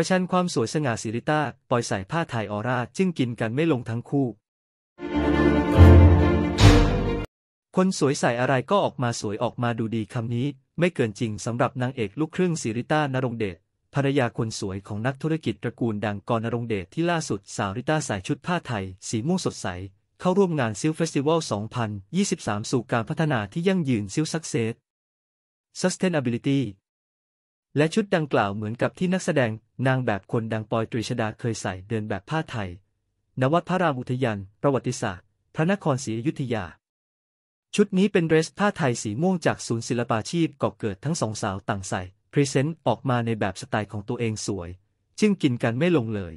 ประชันความสวยสง่าสิริต้าปล่อยใส่ผ้าไทยออร่าจึงกินกันไม่ลงทั้งคู่ คนสวยใส่อะไรก็ออกมาสวยออกมาดูดีคำนี้ ไม่เกินจริงสำหรับนางเอกลูกครึ่งสิริต้านรงเดชภรรยาคนสวยของนักธุรกิจตระกูลดังกรนรงเดชที่ล่าสุด สาวริต้าใส่ชุดผ้าไทย สีม่วงสดใส เข้าร่วมงานซิลเฟสติวัล2023 สู่การพัฒนาที่ยั่งยืนซิลสักเซส Sustainability และชุดดังกล่าวเหมือนกับที่นักแสดงนางแบบคนดังปอยตรีชดาเคยใส่เดินแบบผ้าไทย นวัดพระรามอุทยาน ประวัติศาสตร์พระนครศรีอยุธยา ชุดนี้เป็นเดรสผ้าไทยสีม่วงจากศูนย์ศิลปาชีพก่อเกิดทั้งสองสาวต่างใส่พรีเซนต์ออกมาในแบบสไตล์ของตัวเองสวยจึงกินกันไม่ลงเลย